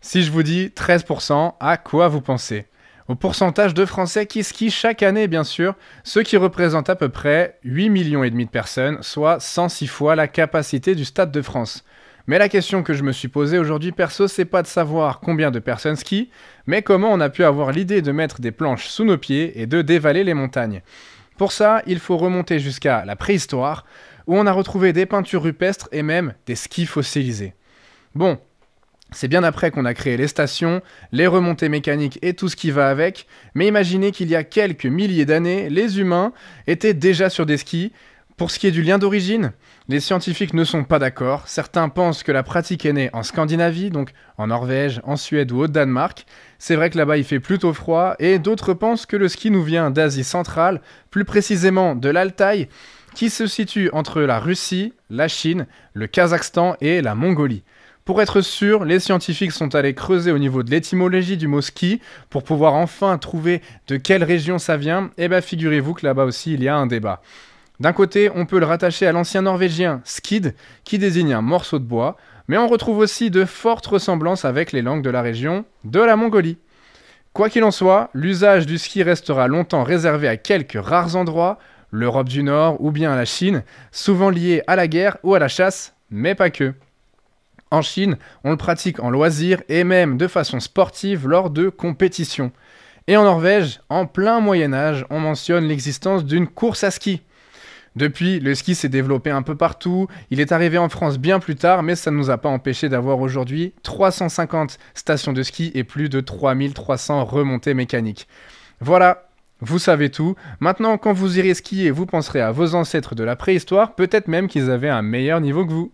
Si je vous dis 13%, à quoi vous pensez Au pourcentage de Français qui skient chaque année, bien sûr, ce qui représente à peu près 8,5 millions et demi de personnes, soit 106 fois la capacité du Stade de France. Mais la question que je me suis posée aujourd'hui perso, c'est pas de savoir combien de personnes skient, mais comment on a pu avoir l'idée de mettre des planches sous nos pieds et de dévaler les montagnes. Pour ça, il faut remonter jusqu'à la préhistoire, où on a retrouvé des peintures rupestres et même des skis fossilisés. Bon, c'est bien après qu'on a créé les stations, les remontées mécaniques et tout ce qui va avec, mais imaginez qu'il y a quelques milliers d'années, les humains étaient déjà sur des skis. Pour ce qui est du lien d'origine, les scientifiques ne sont pas d'accord. Certains pensent que la pratique est née en Scandinavie, donc en Norvège, en Suède ou au Danemark. C'est vrai que là-bas il fait plutôt froid, et d'autres pensent que le ski nous vient d'Asie centrale, plus précisément de l'Altaï, qui se situe entre la Russie, la Chine, le Kazakhstan et la Mongolie. Pour être sûr, les scientifiques sont allés creuser au niveau de l'étymologie du mot ski pour pouvoir enfin trouver de quelle région ça vient. Et eh bien figurez-vous que là-bas aussi il y a un débat. D'un côté, on peut le rattacher à l'ancien norvégien skid, qui désigne un morceau de bois, mais on retrouve aussi de fortes ressemblances avec les langues de la région de la Mongolie. Quoi qu'il en soit, l'usage du ski restera longtemps réservé à quelques rares endroits, l'Europe du Nord ou bien à la Chine, souvent liés à la guerre ou à la chasse, mais pas que. En Chine, on le pratique en loisir et même de façon sportive lors de compétitions. Et en Norvège, en plein Moyen Âge, on mentionne l'existence d'une course à ski. Depuis, le ski s'est développé un peu partout, il est arrivé en France bien plus tard, mais ça ne nous a pas empêché d'avoir aujourd'hui 350 stations de ski et plus de 3300 remontées mécaniques. Voilà, vous savez tout. Maintenant, quand vous irez skier, vous penserez à vos ancêtres de la préhistoire, peut-être même qu'ils avaient un meilleur niveau que vous.